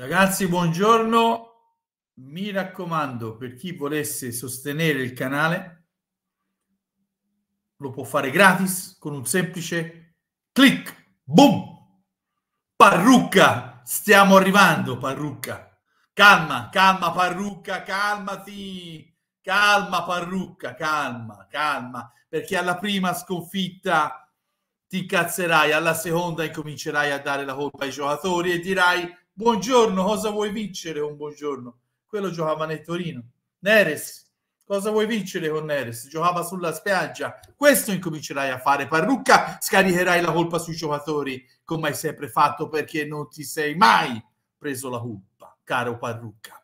Ragazzi, buongiorno. Mi raccomando, per chi volesse sostenere il canale, lo può fare gratis con un semplice clic. Boom! Parrucca, stiamo arrivando, parrucca. Calma, calma, parrucca, calmati. Calma, parrucca, calma, calma, perché alla prima sconfitta ti incazzerai, alla seconda incomincerai a dare la colpa ai giocatori e dirai Buongiorno, cosa vuoi vincere? Un buongiorno. Quello giocava nel Torino. Neres, cosa vuoi vincere con Neres? Giocava sulla spiaggia. Questo incomincerai a fare. Parrucca, scaricherai la colpa sui giocatori, come hai sempre fatto, perché non ti sei mai preso la colpa, caro Parrucca.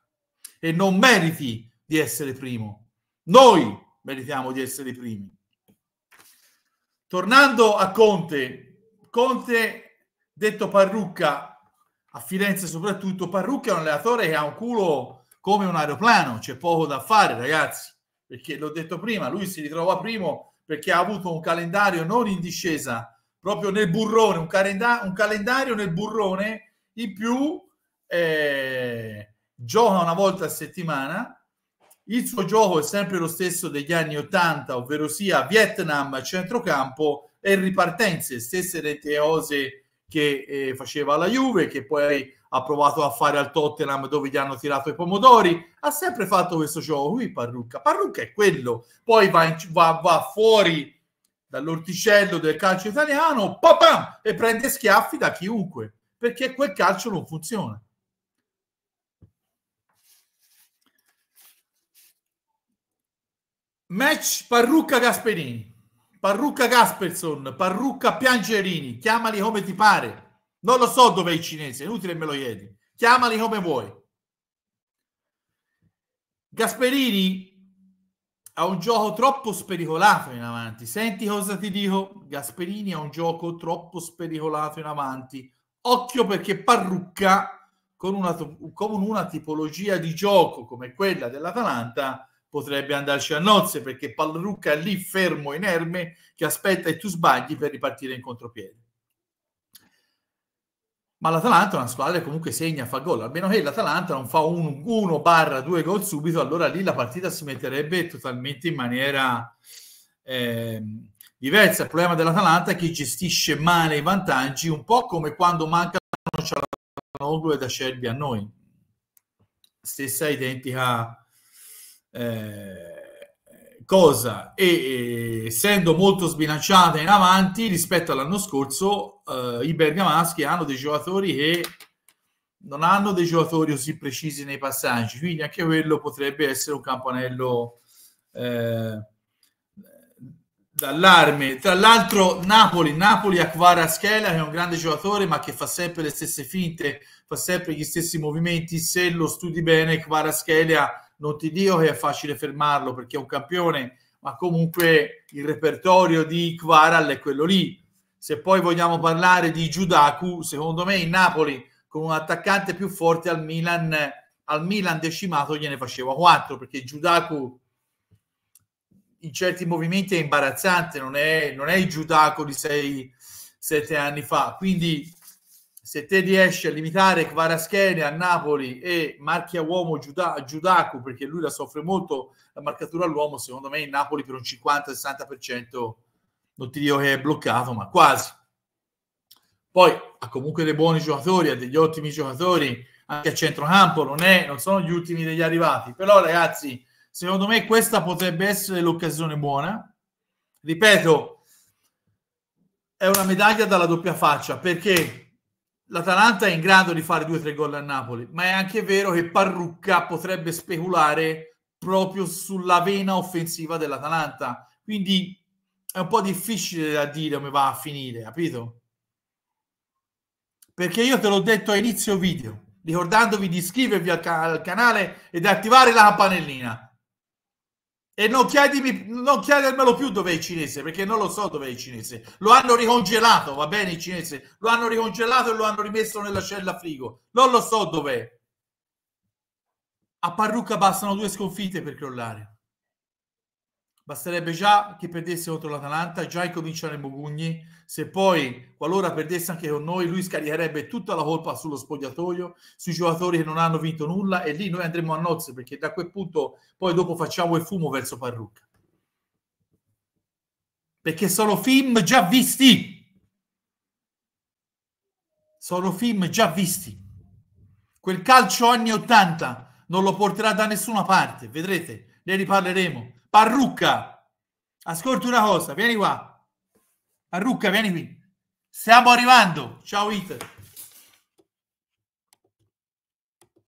E non meriti di essere primo. Noi meritiamo di essere i primi. Tornando a Conte, Conte, detto Parrucca, a Firenze soprattutto, Parrucca è un allenatore che ha un culo come un aeroplano, c'è poco da fare ragazzi, perché l'ho detto prima, lui si ritrova primo perché ha avuto un calendario non in discesa, proprio nel burrone, un, calenda- un calendario nel burrone, in più eh, gioca una volta a settimana, il suo gioco è sempre lo stesso degli anni 80, ovvero sia Vietnam, centrocampo e ripartenze, stesse rete cose che eh, faceva la Juve, che poi ha provato a fare al Tottenham dove gli hanno tirato i pomodori, ha sempre fatto questo gioco qui Parrucca. Parrucca è quello, poi va, in, va, va fuori dall'orticello del calcio italiano papam, e prende schiaffi da chiunque, perché quel calcio non funziona. Match Parrucca Gasperini. Parrucca Gasperson, Parrucca Piangerini, chiamali come ti pare. Non lo so dove è il cinese, è inutile me lo chiedi. Chiamali come vuoi. Gasperini ha un gioco troppo spericolato in avanti. Senti cosa ti dico? Gasperini ha un gioco troppo spericolato in avanti. Occhio perché Parrucca, con una, con una tipologia di gioco come quella dell'Atalanta, potrebbe andarci a nozze perché Pallucca è lì fermo, inerme, che aspetta e tu sbagli per ripartire in contropiede. Ma l'Atalanta è una squadra che comunque segna, fa gol, a meno che l'Atalanta non fa 1 barra 2 gol subito, allora lì la partita si metterebbe totalmente in maniera eh, diversa. Il problema dell'Atalanta è che gestisce male i vantaggi, un po' come quando mancano Cialanoglu e da Cervi a noi. Stessa identica eh, cosa e eh, essendo molto sbilanciata in avanti rispetto all'anno scorso eh, i bergamaschi hanno dei giocatori che non hanno dei giocatori così precisi nei passaggi quindi anche quello potrebbe essere un campanello eh, d'allarme tra l'altro Napoli Napoli a Kvaraschela che è un grande giocatore ma che fa sempre le stesse finte fa sempre gli stessi movimenti se lo studi bene Kvaraschela non ti dico che è facile fermarlo perché è un campione, ma comunque il repertorio di Kvaral è quello lì. Se poi vogliamo parlare di Giudaku, secondo me in Napoli con un attaccante più forte al Milan, al Milan decimato gliene faceva 4 perché Giudaku in certi movimenti è imbarazzante, non è, non è il Giudaku di 6-7 anni fa. Quindi se te riesci a limitare Kvaraschene a Napoli e marchia uomo Giuda, Giudacu, perché lui la soffre molto, la marcatura all'uomo, secondo me in Napoli per un 50-60% non ti dico che è bloccato, ma quasi. Poi ha comunque dei buoni giocatori, ha degli ottimi giocatori, anche a centrocampo, non, è, non sono gli ultimi degli arrivati. Però ragazzi, secondo me questa potrebbe essere l'occasione buona. Ripeto, è una medaglia dalla doppia faccia, perché l'Atalanta è in grado di fare due o tre gol a Napoli, ma è anche vero che Parrucca potrebbe speculare proprio sulla vena offensiva dell'Atalanta. Quindi è un po' difficile da dire come va a finire, capito? Perché io te l'ho detto a inizio video, ricordandovi di iscrivervi al, ca- al canale e di attivare la campanellina. E non, chiedimi, non chiedermelo più dove è il cinese, perché non lo so dove è il cinese. Lo hanno ricongelato, va bene il cinese, lo hanno ricongelato e lo hanno rimesso nella cella frigo. Non lo so dov'è. A Parrucca bastano due sconfitte per crollare. Basterebbe già che perdesse contro l'Atalanta, già incominciano i Mugugni. Se poi, qualora perdesse anche con noi, lui scaricherebbe tutta la colpa sullo spogliatoio, sui giocatori che non hanno vinto nulla e lì noi andremo a nozze perché da quel punto poi dopo facciamo il fumo verso Parrucca. Perché sono film già visti. Sono film già visti. Quel calcio anni 80 non lo porterà da nessuna parte, vedrete, ne riparleremo Parrucca, ascolta una cosa, vieni qua. Parrucca, vieni qui. Stiamo arrivando. Ciao Iter.